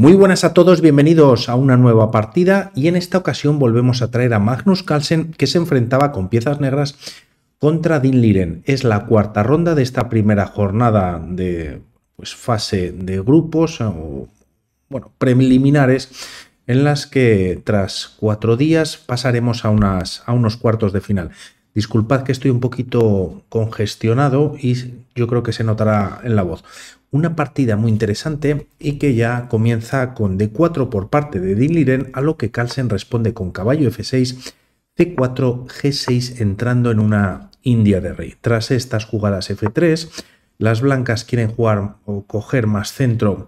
Muy buenas a todos, bienvenidos a una nueva partida y en esta ocasión volvemos a traer a Magnus Carlsen que se enfrentaba con piezas negras contra Din Liren. Es la cuarta ronda de esta primera jornada de pues, fase de grupos o bueno, preliminares en las que tras cuatro días pasaremos a, unas, a unos cuartos de final. Disculpad que estoy un poquito congestionado y yo creo que se notará en la voz. Una partida muy interesante y que ya comienza con D4 por parte de Liren, a lo que Carlsen responde con caballo F6, C4, G6 entrando en una India de rey. Tras estas jugadas F3, las blancas quieren jugar o coger más centro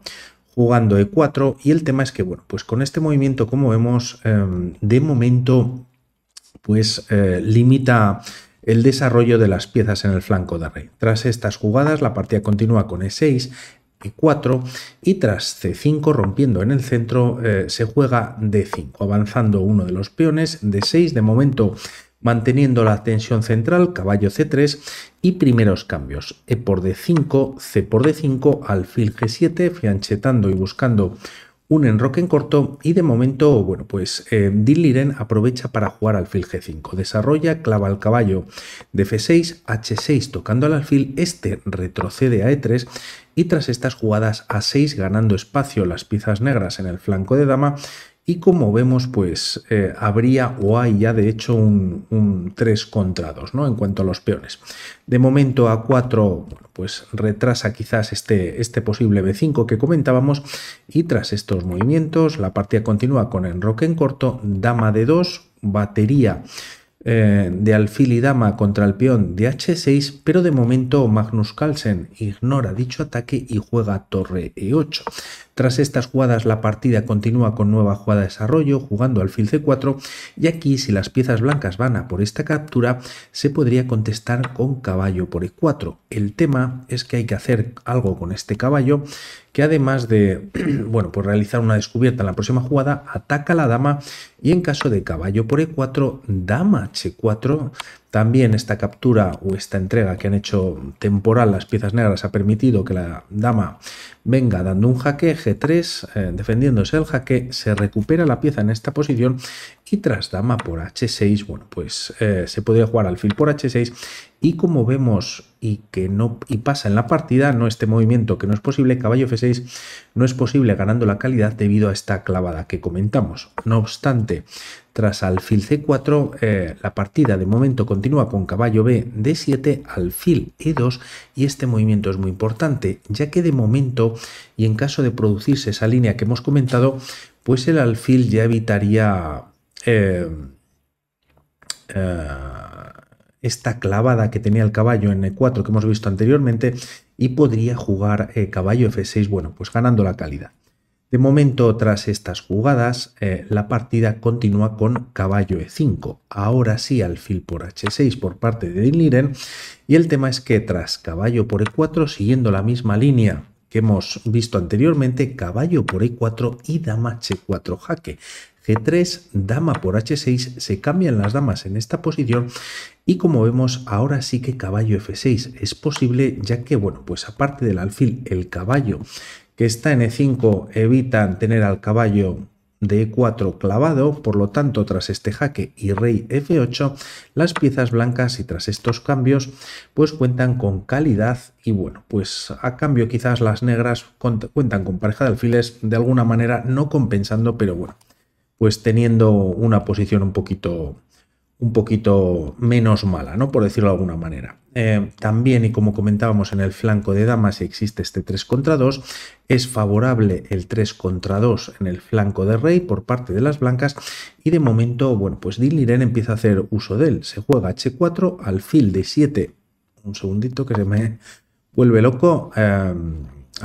jugando E4 y el tema es que, bueno, pues con este movimiento, como vemos, em, de momento pues eh, limita el desarrollo de las piezas en el flanco de rey. Tras estas jugadas, la partida continúa con e6, e4 y tras c5 rompiendo en el centro eh, se juega d5, avanzando uno de los peones, d6 de momento manteniendo la tensión central, caballo c3 y primeros cambios, e por d5, c por d5, alfil g7, fianchetando y buscando un enroque en corto y de momento, bueno, pues eh, aprovecha para jugar alfil G5. Desarrolla, clava al caballo de F6, H6 tocando al alfil, este retrocede a E3 y tras estas jugadas a 6 ganando espacio las piezas negras en el flanco de dama, y como vemos, pues eh, habría o hay ya de hecho un, un 3 contra 2, ¿no? En cuanto a los peones. De momento a 4, pues retrasa quizás este, este posible B5 que comentábamos. Y tras estos movimientos, la partida continúa con enroque en corto, dama de 2, batería eh, de alfil y dama contra el peón de h6, pero de momento Magnus Carlsen ignora dicho ataque y juega torre e8. Tras estas jugadas la partida continúa con nueva jugada de desarrollo, jugando alfil c4, y aquí si las piezas blancas van a por esta captura, se podría contestar con caballo por e4. El tema es que hay que hacer algo con este caballo, que además de bueno, pues realizar una descubierta en la próxima jugada, ataca a la dama y en caso de caballo por E4, dama H4, también esta captura o esta entrega que han hecho temporal las piezas negras ha permitido que la dama venga dando un jaque, g3, eh, defendiéndose el jaque, se recupera la pieza en esta posición y tras dama por h6, bueno, pues eh, se podría jugar alfil por h6 y como vemos y que no y pasa en la partida, no este movimiento que no es posible, caballo f6 no es posible ganando la calidad debido a esta clavada que comentamos. No obstante, tras alfil c4, eh, la partida de momento continúa con caballo b d7, alfil e2 y este movimiento es muy importante, ya que de momento y en caso de producirse esa línea que hemos comentado, pues el alfil ya evitaría eh, eh, esta clavada que tenía el caballo en e4 que hemos visto anteriormente y podría jugar caballo f6, bueno, pues ganando la calidad. De momento, tras estas jugadas, eh, la partida continúa con caballo e5. Ahora sí, alfil por h6 por parte de Dinliren. Y el tema es que tras caballo por e4, siguiendo la misma línea que hemos visto anteriormente, caballo por e4 y dama h4 jaque. G3, dama por H6, se cambian las damas en esta posición y como vemos ahora sí que caballo F6 es posible ya que bueno pues aparte del alfil el caballo que está en E5 evitan tener al caballo de E4 clavado, por lo tanto tras este jaque y rey F8, las piezas blancas y tras estos cambios pues cuentan con calidad y bueno, pues a cambio quizás las negras cuentan con pareja de alfiles de alguna manera no compensando, pero bueno, pues teniendo una posición un poquito un poquito menos mala, ¿no? Por decirlo de alguna manera. Eh, también, y como comentábamos en el flanco de damas, existe este 3 contra 2. Es favorable el 3 contra 2 en el flanco de rey por parte de las blancas. Y de momento, bueno, pues Diliren empieza a hacer uso de él. Se juega H4, alfil de 7. Un segundito que se me vuelve loco. Eh, al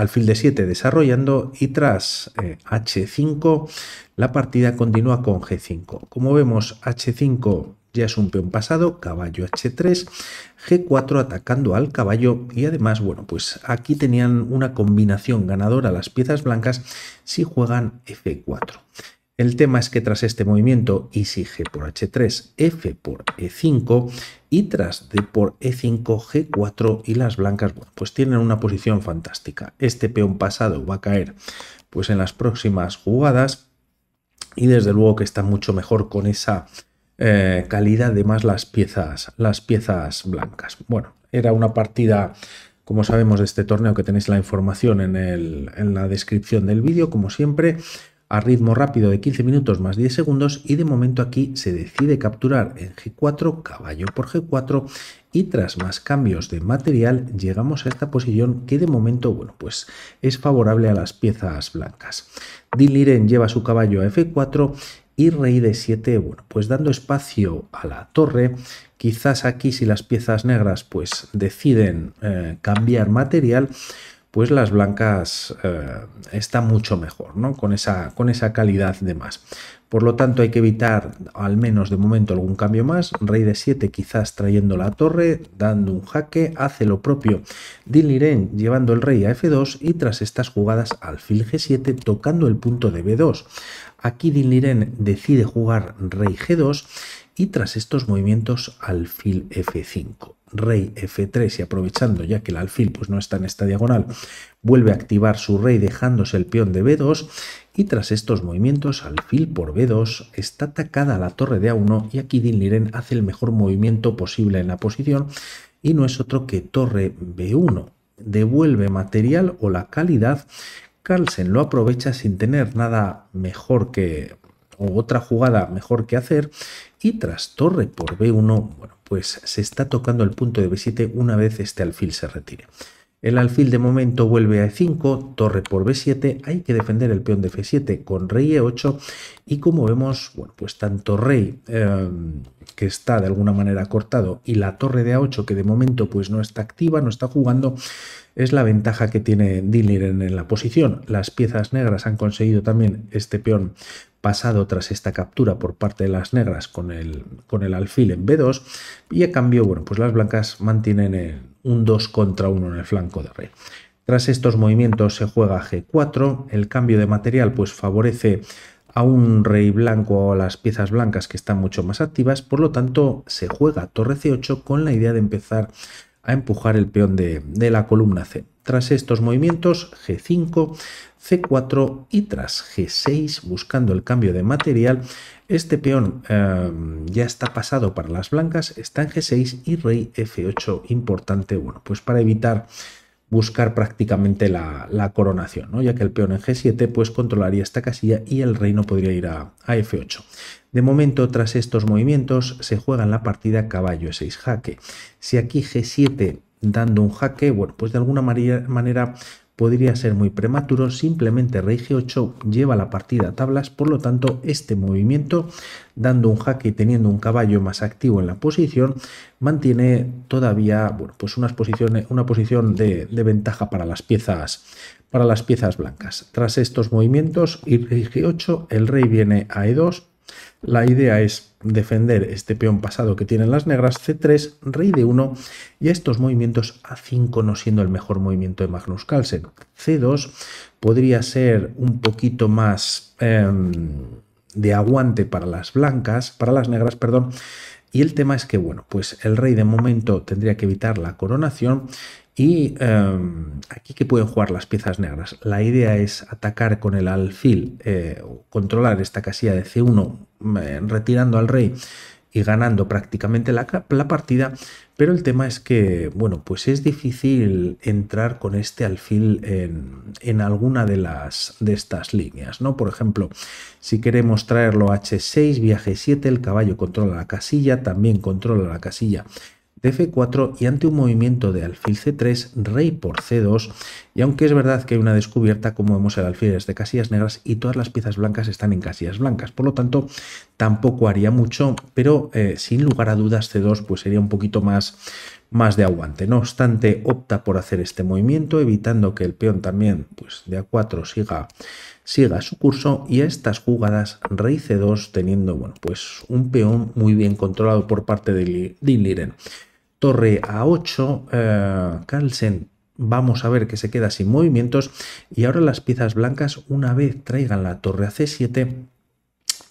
alfil de 7 desarrollando y tras H5 eh, la partida continúa con G5. Como vemos, H5 ya es un peón pasado, caballo h3, g4 atacando al caballo y además, bueno, pues aquí tenían una combinación ganadora las piezas blancas si juegan f4. El tema es que tras este movimiento, y si g por h3, f por e5, y tras d por e5, g4 y las blancas, bueno, pues tienen una posición fantástica. Este peón pasado va a caer pues en las próximas jugadas y desde luego que está mucho mejor con esa eh, calidad de más las piezas, las piezas blancas. Bueno, era una partida, como sabemos, de este torneo que tenéis la información en, el, en la descripción del vídeo, como siempre, a ritmo rápido de 15 minutos más 10 segundos y de momento aquí se decide capturar en G4, caballo por G4 y tras más cambios de material llegamos a esta posición que de momento bueno pues es favorable a las piezas blancas. Diliren lleva su caballo a F4 y rey de 7, bueno, pues dando espacio a la torre, quizás aquí si las piezas negras pues deciden eh, cambiar material, pues las blancas eh, están mucho mejor, ¿no? Con esa, con esa calidad de más. Por lo tanto, hay que evitar al menos de momento algún cambio más. Rey de 7 quizás trayendo la torre, dando un jaque, hace lo propio Diliren llevando el rey a F2 y tras estas jugadas alfil G7 tocando el punto de B2. Aquí Diliren decide jugar rey G2 y tras estos movimientos alfil f5, rey f3 y aprovechando ya que el alfil pues, no está en esta diagonal, vuelve a activar su rey dejándose el peón de b2 y tras estos movimientos alfil por b2 está atacada la torre de a1 y aquí Din hace el mejor movimiento posible en la posición y no es otro que torre b1. Devuelve material o la calidad Carlsen lo aprovecha sin tener nada mejor que otra jugada mejor que hacer. Y tras torre por B1, bueno, pues se está tocando el punto de B7 una vez este alfil se retire. El alfil de momento vuelve a E5, torre por B7, hay que defender el peón de F7 con rey E8 y como vemos, bueno, pues tanto rey em, que está de alguna manera cortado y la torre de A8 que de momento pues no está activa, no está jugando, es la ventaja que tiene Dillinger en la posición. Las piezas negras han conseguido también este peón pasado tras esta captura por parte de las negras con el, alfil en B2 y a cambio, bueno, pues las blancas mantienen un 2 contra 1 en el flanco de rey. Tras estos movimientos se juega G4, el cambio de material pues favorece a un rey blanco o a las piezas blancas que están mucho más activas, por lo tanto se juega torre C8 con la idea de empezar a empujar el peón de, de la columna C. Tras estos movimientos, G5, C4 y tras G6, buscando el cambio de material, este peón em, ya está pasado para las blancas, está en G6 y rey F8, importante, bueno, pues para evitar buscar prácticamente la, coronación, ya que el peón en G7 pues controlaría esta casilla y el rey no podría ir a, F8. De momento, tras estos movimientos, se juega en la partida caballo e 6 jaque. Si aquí G7 dando un jaque, bueno, pues de alguna manera podría ser muy prematuro, simplemente rey g8 lleva la partida a tablas, por lo tanto este movimiento, dando un jaque y teniendo un caballo más activo en la posición, mantiene todavía bueno, pues unas posiciones, una posición de, ventaja para las, piezas, para las piezas blancas. Tras estos movimientos y rey g8, el rey viene a e2, la idea es defender este peón pasado que tienen las negras, c3, rey de 1 y estos movimientos a5 no siendo el mejor movimiento de Magnus Carlsen. c2 podría ser un poquito más em, de aguante para las blancas, para las negras, perdón, y el tema es que, bueno, pues el rey de momento tendría que evitar la coronación y em, aquí que pueden jugar las piezas negras. La idea es atacar con el alfil, eh, controlar esta casilla de C1, mm, eh, retirando al rey y ganando prácticamente la, partida, pero el tema es que, bueno, pues es difícil entrar con este alfil en, en, alguna de, las, de estas líneas, ¿no? Por ejemplo, si queremos traerlo H6, viaje 7, el caballo controla la casilla, también controla la casilla F4 y ante un movimiento de alfil C3, rey por C2. Y aunque es verdad que hay una descubierta, como vemos el alfil es de casillas negras y todas las piezas blancas están en casillas blancas. Por lo tanto, tampoco haría mucho, pero eh, sin lugar a dudas C2 pues sería un poquito más, más de aguante. No obstante, opta por hacer este movimiento, evitando que el peón también pues, de A4 siga, siga su curso y a estas jugadas rey C2 teniendo bueno, pues, un peón muy bien controlado por parte de, din Liren torre a 8, eh, Carlsen vamos a ver que se queda sin movimientos y ahora las piezas blancas una vez traigan la torre a c7,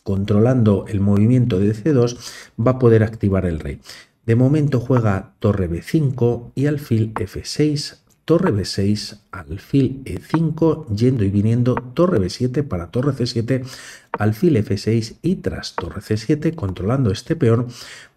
controlando el movimiento de c2, va a poder activar el rey. De momento juega torre b5 y alfil f6, torre b6, alfil e5, yendo y viniendo torre b7 para torre c7, alfil f6 y tras torre c7, controlando este peor,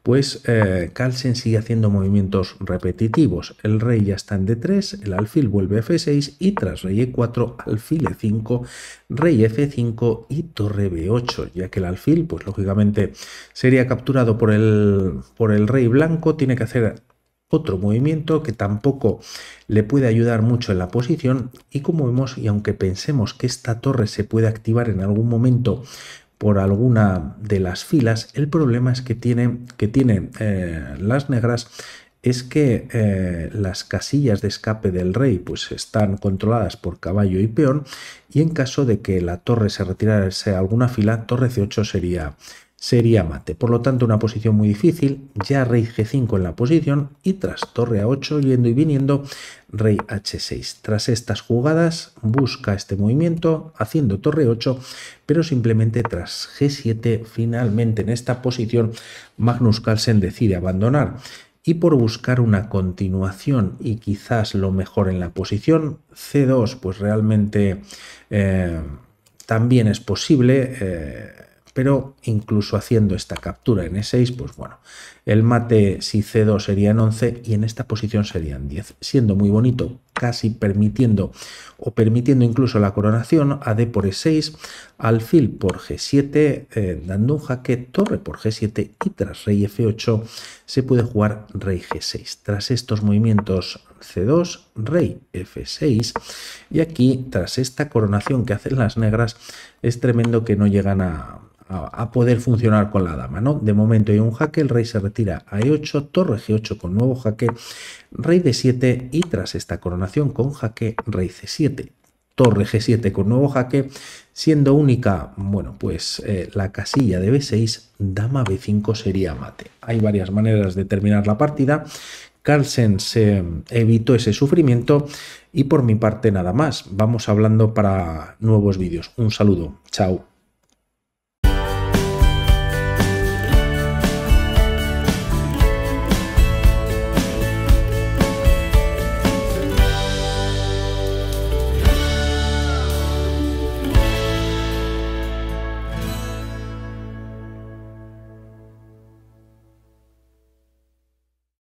pues eh, sigue haciendo movimientos repetitivos. El rey ya está en d3, el alfil vuelve f6 y tras rey e4, alfil e5, rey f5 y torre b8, ya que el alfil, pues lógicamente sería capturado por el, por el rey blanco, tiene que hacer otro movimiento que tampoco le puede ayudar mucho en la posición y como vemos y aunque pensemos que esta torre se puede activar en algún momento por alguna de las filas, el problema es que tiene, que tiene eh, las negras es que eh, las casillas de escape del rey pues están controladas por caballo y peón y en caso de que la torre se retirase a alguna fila, torre C8 sería sería mate. Por lo tanto, una posición muy difícil, ya rey g5 en la posición y tras torre a8 yendo y viniendo rey h6. Tras estas jugadas busca este movimiento haciendo torre 8, pero simplemente tras g7 finalmente en esta posición Magnus Carlsen decide abandonar y por buscar una continuación y quizás lo mejor en la posición c2 pues realmente eh, también es posible eh, pero incluso haciendo esta captura en E6, pues bueno, el mate si C2 sería en 11 y en esta posición serían 10, siendo muy bonito, casi permitiendo o permitiendo incluso la coronación a D por E6, alfil por G7, eh, dando un jaque, torre por G7 y tras rey F8 se puede jugar rey G6. Tras estos movimientos C2, rey F6 y aquí tras esta coronación que hacen las negras es tremendo que no llegan a a, poder funcionar con la dama, ¿no? De momento hay un jaque, el rey se retira a e8, torre g8 con nuevo jaque, rey d7 y tras esta coronación con jaque, rey c7 torre G7 con nuevo jaque, siendo única, bueno, pues eh, la casilla de B6, dama B5 sería mate. Hay varias maneras de terminar la partida. Carlsen se evitó ese sufrimiento y por mi parte nada más. Vamos hablando para nuevos vídeos. Un saludo. Chao.